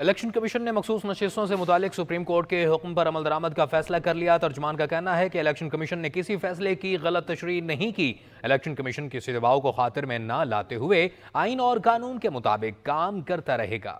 election commission ने मखसूस नशस्तों से मुतालिक सुप्रीम कोर्ट के हुक्म पर अमल दरामद का फैसला कर लिया तर्जमान का कहना है कि इलेक्शन कमीशन ने किसी फैसले की गलत तशरी नहीं की इलेक्शन कमीशन किसी दबाव को खातिर में ना लाते हुए आइन और कानून के मुताबिक काम करता रहेगा